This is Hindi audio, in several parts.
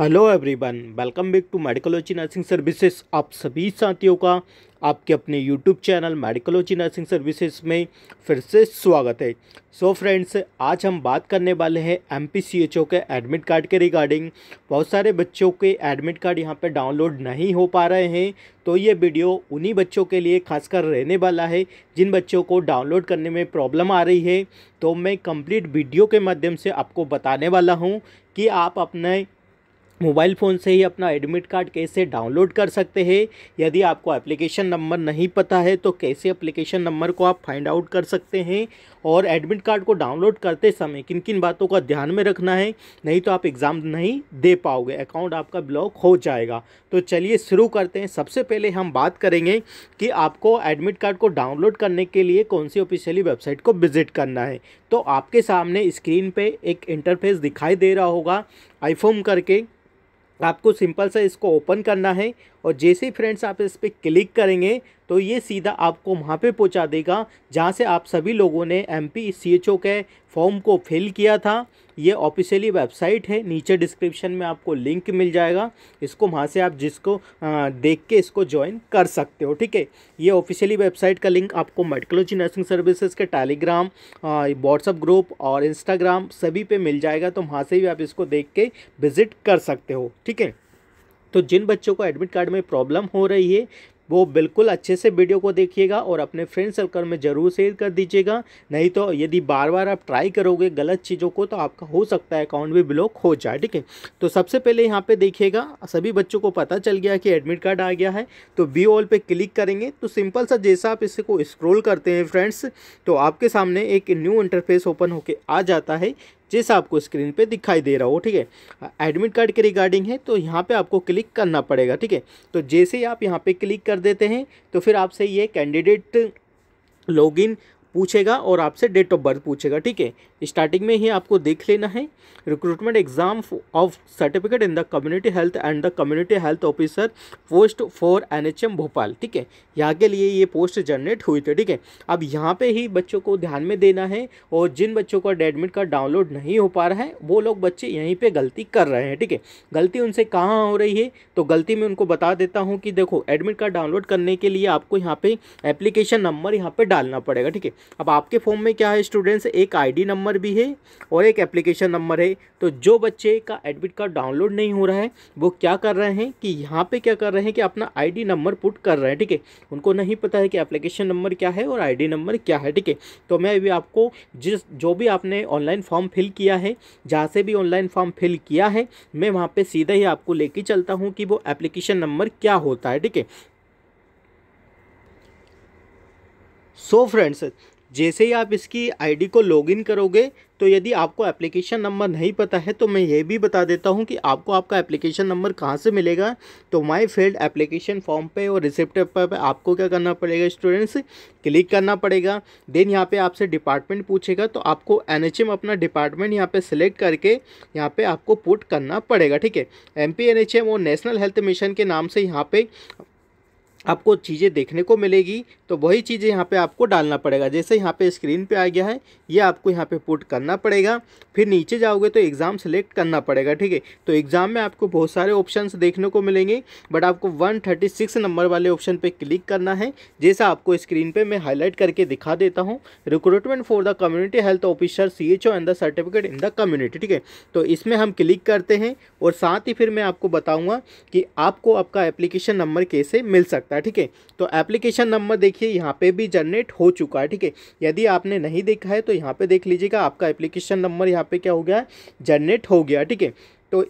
hello everyone welcome back to Medicology Nursing Services आप सभी साथियों का आपके अपने YouTube channel Medicology Nursing Services में फिर से स्वागत है सो so फ्रेंड्स आज हम बात करने वाले हैं एम के एडमिट कार्ड के रिगार्डिंग बहुत सारे बच्चों के एडमिट कार्ड यहाँ पर डाउनलोड नहीं हो पा रहे हैं तो ये वीडियो उन्हीं बच्चों के लिए खासकर रहने वाला है जिन बच्चों को डाउनलोड करने में प्रॉब्लम आ रही है तो मैं कंप्लीट वीडियो के माध्यम से आपको बताने वाला हूँ कि आप अपने मोबाइल फ़ोन से ही अपना एडमिट कार्ड कैसे डाउनलोड कर सकते हैं यदि आपको एप्लीकेशन नंबर नहीं पता है तो कैसे एप्लीकेशन नंबर को आप फाइंड आउट कर सकते हैं और एडमिट कार्ड को डाउनलोड करते समय किन किन बातों का ध्यान में रखना है नहीं तो आप एग्ज़ाम नहीं दे पाओगे अकाउंट आपका ब्लॉक हो जाएगा तो चलिए शुरू करते हैं सबसे पहले हम बात करेंगे कि आपको एडमिट कार्ड को डाउनलोड करने के लिए कौन सी ऑफिशियली वेबसाइट को विजिट करना है तो आपके सामने स्क्रीन पर एक इंटरफेस दिखाई दे रहा होगा आईफोम करके आपको सिंपल सा इसको ओपन करना है और जैसे ही फ्रेंड्स आप इस पर क्लिक करेंगे तो ये सीधा आपको वहाँ पे पहुँचा देगा जहाँ से आप सभी लोगों ने M P C H O के फॉर्म को फिल किया था ये ऑफिशियली वेबसाइट है नीचे डिस्क्रिप्शन में आपको लिंक मिल जाएगा इसको वहाँ से आप जिसको आ, देख के इसको ज्वाइन कर सकते हो ठीक है ये ऑफिशियली वेबसाइट का लिंक आपको मेडिकोलॉजी नर्सिंग सर्विसेज के टेलीग्राम व्हाट्सअप ग्रुप और इंस्टाग्राम सभी पे मिल जाएगा तो वहाँ से भी आप इसको देख के विज़िट कर सकते हो ठीक है तो जिन बच्चों को एडमिट कार्ड में प्रॉब्लम हो रही है वो बिल्कुल अच्छे से वीडियो को देखिएगा और अपने फ्रेंड सर्कल में ज़रूर शेयर कर दीजिएगा नहीं तो यदि बार बार आप ट्राई करोगे गलत चीज़ों को तो आपका हो सकता है अकाउंट भी ब्लॉक हो जाए ठीक है तो सबसे पहले यहाँ पे देखिएगा सभी बच्चों को पता चल गया कि एडमिट कार्ड आ गया है तो वी ऑल पे क्लिक करेंगे तो सिंपल सा जैसा आप इसको स्क्रोल करते हैं फ्रेंड्स तो आपके सामने एक न्यू इंटरफेस ओपन होके आ जाता है जैसा आपको स्क्रीन पे दिखाई दे रहा हो ठीक है एडमिट कार्ड के रिगार्डिंग है तो यहाँ पे आपको क्लिक करना पड़ेगा ठीक है तो जैसे ही आप यहाँ पे क्लिक कर देते हैं तो फिर आपसे ये कैंडिडेट लॉगिन पूछेगा और आपसे डेट ऑफ बर्थ पूछेगा ठीक है स्टार्टिंग में ही आपको देख लेना है recruitment exam of certificate in the community health and the community health officer post for NHM Bhopal ठीक है यहाँ के लिए ये पोस्ट जनरेट हुई थी ठीक है अब यहाँ पे ही बच्चों को ध्यान में देना है और जिन बच्चों का एडमिट कार्ड डाउनलोड नहीं हो पा रहा है वो लोग बच्चे यहीं पर गलती कर रहे हैं ठीक है गलती उनसे कहाँ हो रही है तो गलती में उनको बता देता हूँ कि देखो एडमिट कार्ड डाउनलोड करने के लिए आपको यहाँ पर एप्लीकेशन नंबर यहाँ पर डालना पड़ेगा ठीक है अब आपके फॉर्म में क्या है स्टूडेंट्स एक आईडी नंबर भी है और एक एप्लीकेशन नंबर है तो जो बच्चे का एडमिट कार्ड डाउनलोड नहीं हो रहा है वो क्या कर रहे हैं कि यहाँ पे क्या कर रहे हैं कि अपना आईडी नंबर पुट कर रहे हैं ठीक है उनको नहीं पता है कि एप्लीकेशन नंबर क्या है और आई नंबर क्या है ठीक है तो मैं अभी आपको जिस जो भी आपने ऑनलाइन फॉर्म फिल किया है जहाँ से भी ऑनलाइन फॉर्म फिल किया है मैं वहाँ पर सीधा ही आपको लेके चलता हूँ कि वो एप्लीकेशन नंबर क्या होता है ठीक है सो so फ्रेंड्स जैसे ही आप इसकी आईडी को लॉगिन करोगे तो यदि आपको एप्लीकेशन नंबर नहीं पता है तो मैं ये भी बता देता हूँ कि आपको आपका एप्लीकेशन नंबर कहाँ से मिलेगा तो माई फील्ड एप्लीकेशन फॉर्म पे और रिसिप्ट पर आपको क्या करना पड़ेगा स्टूडेंट्स क्लिक करना पड़ेगा देन यहाँ पे आपसे डिपार्टमेंट पूछेगा तो आपको एन अपना डिपार्टमेंट यहाँ पर सिलेक्ट करके यहाँ पर आपको पुट करना पड़ेगा ठीक है एम पी और नेशनल हेल्थ मिशन के नाम से यहाँ पर आपको चीज़ें देखने को मिलेगी तो वही चीज़ें यहाँ पे आपको डालना पड़ेगा जैसे यहाँ पे स्क्रीन पे आ गया है ये आपको यहाँ पे पुट करना पड़ेगा फिर नीचे जाओगे तो एग्ज़ाम सेलेक्ट करना पड़ेगा ठीक है तो एग्ज़ाम में आपको बहुत सारे ऑप्शंस देखने को मिलेंगे बट आपको 136 नंबर वाले ऑप्शन पर क्लिक करना है जैसे आपको स्क्रीन पर मैं हाईलाइट करके दिखा देता हूँ recruitment for the community health officer C H O and the certificate in the community ठीक है तो इसमें हम क्लिक करते हैं और साथ ही फिर मैं आपको बताऊँगा कि आपको आपका एप्लीकेशन नंबर कैसे मिल सकता है है ठीक है तो एप्लीकेशन नंबर देखिए यहाँ पे भी जनरेट हो चुका है ठीक है यदि आपने नहीं देखा है तो यहाँ पे देख लीजिएगा आपका एप्लीकेशन नंबर यहाँ पे क्या हो गया है जनरेट हो गया ठीक है तो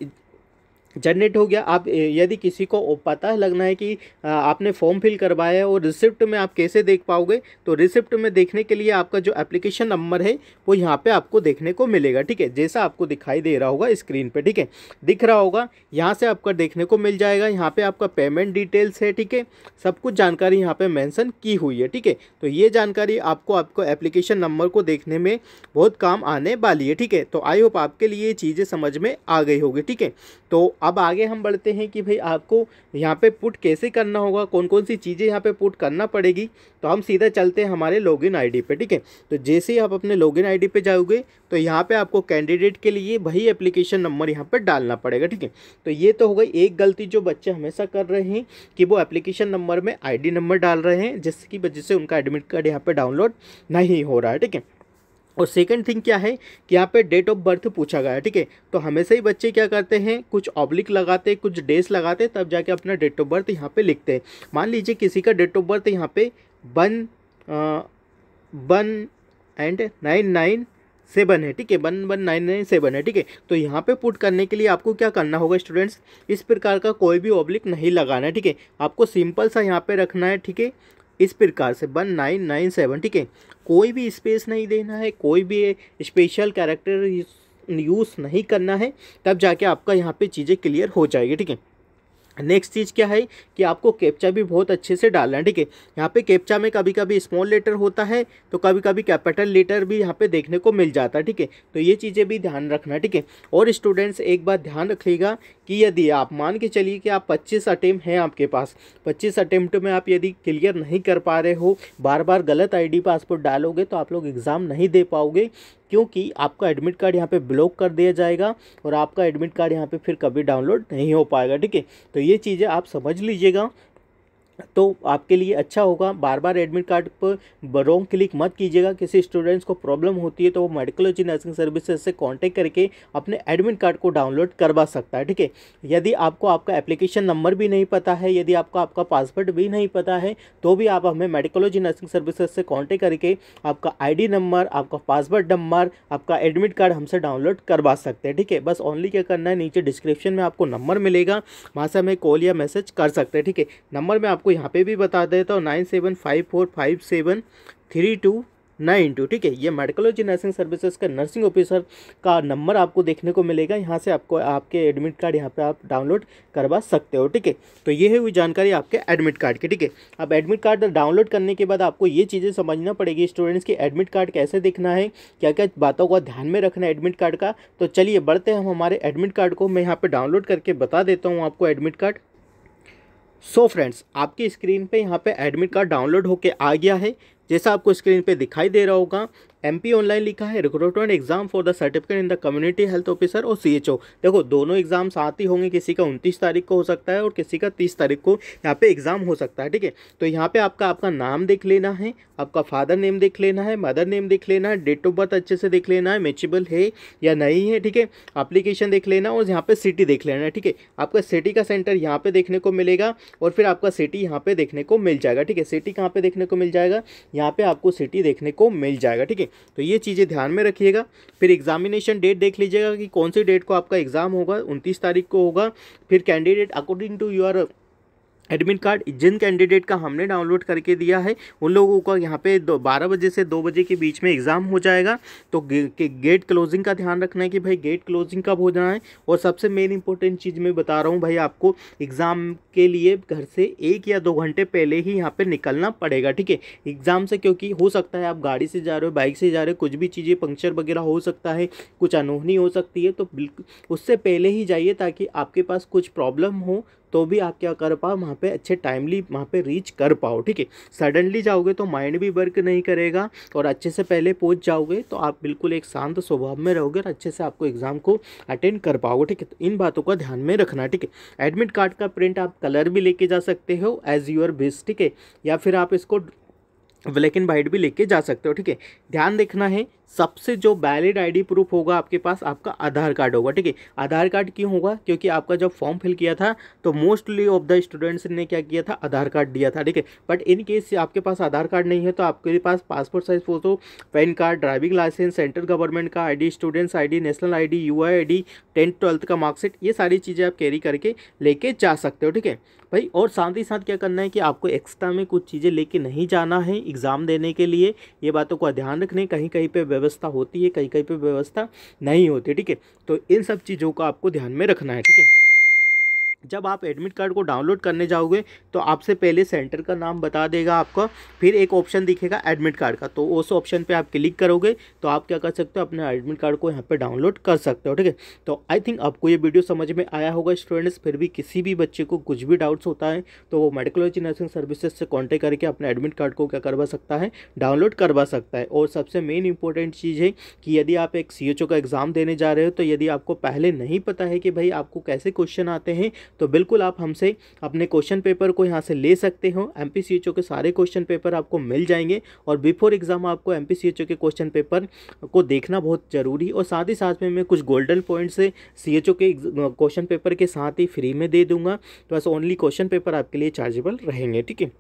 जनरेट हो गया आप यदि किसी को पता लगना है कि आपने फॉर्म फिल करवाया है और रिसिप्ट में आप कैसे देख पाओगे तो रिसिप्ट में देखने के लिए आपका जो एप्लीकेशन नंबर है वो यहाँ पे आपको देखने को मिलेगा ठीक है जैसा आपको दिखाई दे रहा होगा स्क्रीन पे ठीक है दिख रहा होगा यहाँ से आपका देखने को मिल जाएगा यहाँ पर आपका पेमेंट डिटेल्स है ठीक है सब कुछ जानकारी यहाँ पर मैंसन की हुई है ठीक है तो ये जानकारी आपको आपको एप्लीकेशन नंबर को देखने में बहुत काम आने वाली है ठीक है तो आई होप आपके लिए ये चीज़ें समझ में आ गई होगी ठीक है तो अब आगे हम बढ़ते हैं कि भाई आपको यहाँ पे पुट कैसे करना होगा कौन कौन सी चीज़ें यहाँ पे पुट करना पड़ेगी तो हम सीधा चलते हैं हमारे लॉगिन आईडी पे ठीक है तो जैसे ही आप अपने लॉगिन आईडी पे जाओगे तो यहाँ पे आपको कैंडिडेट के लिए वही एप्लीकेशन नंबर यहाँ पर डालना पड़ेगा ठीक है तो ये तो हो गई एक गलती जो बच्चे हमेशा कर रहे हैं कि वो एप्लीकेशन नंबर में आई नंबर डाल रहे हैं जिसकी वजह से उनका एडमिट कार्ड यहाँ पर डाउनलोड नहीं हो रहा है ठीक है और सेकेंड थिंग क्या है कि यहाँ पे डेट ऑफ बर्थ पूछा गया है ठीक है तो हमेशा ही बच्चे क्या करते हैं कुछ ऑब्लिक लगाते कुछ डेज लगाते तब जाके अपना डेट ऑफ बर्थ यहाँ पे लिखते हैं मान लीजिए किसी का डेट ऑफ बर्थ यहाँ पे one one and nine nine seven है ठीक है one one nine nine seven है ठीक है तो यहाँ पे पुट करने के लिए आपको क्या करना होगा स्टूडेंट्स इस प्रकार का कोई भी ऑब्लिक नहीं लगाना है ठीक है आपको सिंपल सा यहाँ पे रखना है ठीक है इस प्रकार से वन नाइन नाइन सेवन ठीक है कोई भी स्पेस नहीं देना है कोई भी स्पेशल कैरेक्टर यूज़ नहीं करना है तब जाके आपका यहाँ पे चीज़ें क्लियर हो जाएगी ठीक है नेक्स्ट चीज़ क्या है कि आपको कैप्चा भी बहुत अच्छे से डालना है ठीक है यहाँ पे कैप्चा में कभी कभी स्मॉल लेटर होता है तो कभी कभी कैपिटल लेटर भी यहाँ पे देखने को मिल जाता है ठीक है तो ये चीज़ें भी ध्यान रखना ठीक है और स्टूडेंट्स एक बात ध्यान रखिएगा कि यदि आप मान के चलिए कि आप 25 अटैम्प्ट हैं आपके पास 25 अटैम्प्ट में आप यदि क्लियर नहीं कर पा रहे हो बार बार गलत आईडी पासपोर्ट डालोगे तो आप लोग एग्ज़ाम नहीं दे पाओगे क्योंकि आपका एडमिट कार्ड यहाँ पे ब्लॉक कर दिया जाएगा और आपका एडमिट कार्ड यहाँ पे फिर कभी डाउनलोड नहीं हो पाएगा ठीक है तो ये चीज़ें आप समझ लीजिएगा तो आपके लिए अच्छा होगा बार बार एडमिट कार्ड पर रॉन्ग क्लिक मत कीजिएगा किसी स्टूडेंट्स को प्रॉब्लम होती है तो वो मेडिकोलॉजी नर्सिंग सर्विसेज से कांटेक्ट करके अपने एडमिट कार्ड को डाउनलोड करवा सकता है ठीक है यदि आपको आपका एप्लीकेशन नंबर भी नहीं पता है यदि आपको आपका पासवर्ड भी नहीं पता है तो भी आप हमें मेडिकोलॉजी नर्सिंग सर्विसेज से कॉन्टेक्ट करके आपका आई नंबर आपका पासवर्ड नंबर आपका एडमिट कार्ड हमसे डाउनलोड करवा सकते हैं ठीक है बस ओनली क्या करना है नीचे डिस्क्रिप्शन में आपको नंबर मिलेगा वहाँ से हमें कॉल या मैसेज कर सकते हैं ठीक है नंबर में आपको आपको यहाँ पे भी बता देता तो हूँ nine seven five four five seven three two nine two ठीक है ये मेडिकोलॉजी नर्सिंग सर्विसेज का नर्सिंग ऑफिसर का नंबर आपको देखने को मिलेगा यहाँ से आपको आपके एडमिट कार्ड यहाँ पे आप डाउनलोड करवा सकते हो ठीक है तो ये है हुई जानकारी आपके एडमिट कार्ड की ठीक है अब एडमिट कार्ड डाउनलोड करने के बाद आपको ये चीज़ें समझना पड़ेगी स्टूडेंट्स की एडमिट कार्ड कैसे देखना है क्या क्या बातों का ध्यान में रखना है एडमिट कार्ड का तो चलिए बढ़ते हैं हम हमारे एडमिट कार्ड को मैं यहाँ पर डाउनलोड करके बता देता हूँ आपको admit card so so friends आपकी स्क्रीन पे यहाँ पे एडमिट कार्ड डाउनलोड होके आ गया है जैसा आपको स्क्रीन पे दिखाई दे रहा होगा एमपी ऑनलाइन लिखा है recruitment exam for the certificate in the community health officer और सीएचओ देखो दोनों एग्जाम साथ ही होंगे किसी का उनतीस तारीख को हो सकता है और किसी का तीस तारीख को यहाँ पे एग्जाम हो सकता है ठीक है तो यहाँ पे आपका आपका नाम देख लेना है आपका फादर नेम देख लेना है मदर नेम देख लेना है डेट ऑफ बर्थ अच्छे से देख लेना है मेचिबल है या नहीं है ठीक है अप्लीकेशन देख लेना और यहाँ पर सिटी देख लेना है ठीक है आपका सिटी का सेंटर यहाँ पर देखने को मिलेगा और फिर आपका सिटी यहाँ पर देखने को मिल जाएगा ठीक है सिटी कहाँ पर देखने को मिल जाएगा यहाँ पे आपको सिटी देखने को मिल जाएगा ठीक है तो ये चीज़ें ध्यान में रखिएगा फिर एग्जामिनेशन डेट देख लीजिएगा कि कौन सी डेट को आपका एग्ज़ाम होगा उनतीस तारीख को होगा फिर candidate according to your admit card जिन कैंडिडेट का हमने डाउनलोड करके दिया है उन लोगों का यहाँ पे दो बारह बजे से दो बजे के बीच में एग्ज़ाम हो जाएगा तो गे, गेट क्लोजिंग का ध्यान रखना है कि भाई गेट क्लोजिंग कब हो जाना है और सबसे मेन इंपॉर्टेंट चीज़ मैं बता रहा हूँ भाई आपको एग्ज़ाम के लिए घर से एक या दो घंटे पहले ही यहाँ पर निकलना पड़ेगा ठीक है एग्ज़ाम से क्योंकि हो सकता है आप गाड़ी से जा रहे हो बाइक से जा रहे हो कुछ भी चीज़ें पंक्चर वगैरह हो सकता है कुछ अनोहनी हो सकती है तो बिल्कुल उससे पहले ही जाइए ताकि आपके पास कुछ प्रॉब्लम हो तो भी आप क्या कर पाओ वहाँ पे अच्छे टाइमली वहाँ पे रीच कर पाओ ठीक है सडनली जाओगे तो माइंड भी वर्क नहीं करेगा और अच्छे से पहले पहुँच जाओगे तो आप बिल्कुल एक शांत स्वभाव में रहोगे और अच्छे से आपको एग्ज़ाम को अटेंड कर पाओगे ठीक है तो इन बातों का ध्यान में रखना ठीक है एडमिट कार्ड का प्रिंट आप कलर भी लेके जा सकते हो एज यूर बेस्ट ठीक है या फिर आप इसको ब्लैक एंड वाइट भी लेके जा सकते हो ठीक है ध्यान देखना है सबसे जो वैलिड आईडी प्रूफ होगा आपके पास आपका आधार कार्ड होगा ठीक है आधार कार्ड क्यों होगा क्योंकि आपका जब फॉर्म फिल किया था तो मोस्टली ऑफ द स्टूडेंट्स ने क्या किया था आधार कार्ड दिया था ठीक है बट इन केस आपके पास आधार कार्ड नहीं है तो आपके पास passport size photo PAN card driving licence central government का I students I national I D U tenth twelfth का मार्कशीट ये सारी चीज़ें आप कैरी करके लेके जा सकते हो ठीक है भाई और साथ ही साथ क्या करना है कि आपको एक्स्ट्रा में कुछ चीज़ें लेके नहीं जाना है एग्ज़ाम देने के लिए ये बातों का ध्यान रखने कहीं कहीं पर व्यवस्था होती है कहीं कहीं पर व्यवस्था नहीं होती ठीक है तो इन सब चीज़ों का आपको ध्यान में रखना है ठीक है जब आप एडमिट कार्ड को डाउनलोड करने जाओगे तो आपसे पहले सेंटर का नाम बता देगा आपका फिर एक ऑप्शन दिखेगा एडमिट कार्ड का तो उस ऑप्शन पे आप क्लिक करोगे तो आप क्या कर सकते हो अपने एडमिट कार्ड को यहाँ पे डाउनलोड कर सकते हो ठीक है तो आई थिंक आपको ये वीडियो समझ में आया होगा स्टूडेंट्स फिर भी किसी भी बच्चे को कुछ भी डाउट्स होता है तो वो मेडिकोलॉजी नर्सिंग सर्विसेज से कॉन्टेक्ट करके अपने एडमिट कार्ड को क्या करवा सकता है डाउनलोड करवा सकता है और सबसे मेन इंपॉर्टेंट चीज़ है कि यदि आप एक सी का एग्ज़ाम देने जा रहे हो तो यदि आपको पहले नहीं पता है कि भाई आपको कैसे क्वेश्चन आते हैं तो बिल्कुल आप हमसे अपने क्वेश्चन पेपर को यहाँ से ले सकते हो एम पी के सारे क्वेश्चन पेपर आपको मिल जाएंगे और बिफोर एग्ज़ाम आपको एम पी के क्वेश्चन पेपर को देखना बहुत ज़रूरी और साथ ही साथ में मैं कुछ गोल्डन पॉइंट से सी के क्वेश्चन पेपर के साथ ही फ्री में दे दूंगा तो बस ओनली क्वेश्चन पेपर आपके लिए चार्जेबल रहेंगे ठीक है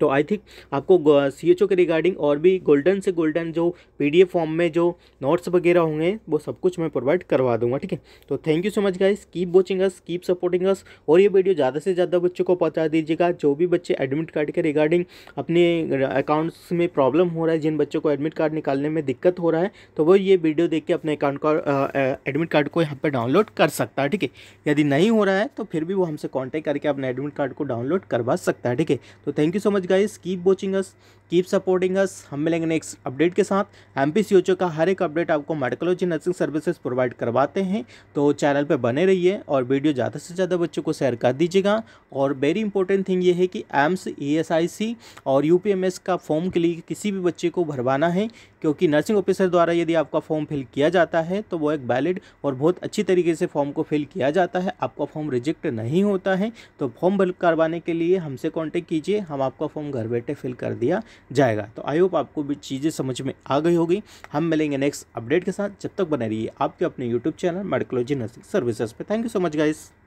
तो आई थिंक आपको सी एच ओ के रिगार्डिंग और भी गोल्डन से गोल्डन जो पी डी एफ फॉर्म में जो नोट्स वगैरह होंगे वो सब कुछ मैं प्रोवाइड करवा दूंगा ठीक है तो thank you so much guys keep watching us keep supporting us और ये वीडियो ज़्यादा से ज़्यादा बच्चों को पहुँचा दीजिएगा जो भी बच्चे एडमिट कार्ड के रिगार्डिंग अपने अकाउंट्स में प्रॉब्लम हो रहा है जिन बच्चों को एडमिट कार्ड निकालने में दिक्कत हो रहा है तो वो ये वीडियो देख के अपने अकाउंट का एडमिट कार्ड को यहाँ पर डाउनलोड कर सकता है ठीक है यदि नहीं हो रहा है तो फिर भी वो हमसे कॉन्टैक्ट करके अपने एडमिट कार्ड को डाउनलोड करवा सकता है ठीक है तो thank you so much much guys keep watching us keep supporting us हम मिलेंगे नेक्स्ट अपडेट के साथ एम पी का हर एक अपडेट आपको मेडिकोलॉजी नर्सिंग सर्विसेज प्रोवाइड करवाते हैं तो चैनल पर बने रहिए और वीडियो ज़्यादा से ज़्यादा बच्चों को शेयर कर दीजिएगा और वेरी इंपॉर्टेंट थिंग ये है कि एम्स ई e और यू का फॉर्म के लिए किसी भी बच्चे को भरवाना है क्योंकि नर्सिंग ऑफिसर द्वारा यदि आपका फॉर्म फिल किया जाता है तो वो एक वैलिड और बहुत अच्छी तरीके से फॉर्म को फिल किया जाता है आपका फॉर्म रिजेक्ट नहीं होता है तो फॉर्म करवाने के लिए हमसे कॉन्टेक्ट कीजिए हम आपका फॉर्म घर बैठे फिल कर दिया जाएगा तो आई होप आपको भी चीज़ें समझ में आ गई होगी हम मिलेंगे नेक्स्ट अपडेट के साथ जब तक बने रहिए आपके अपने YouTube channel Medicology Nursing Services पर thank you so much guys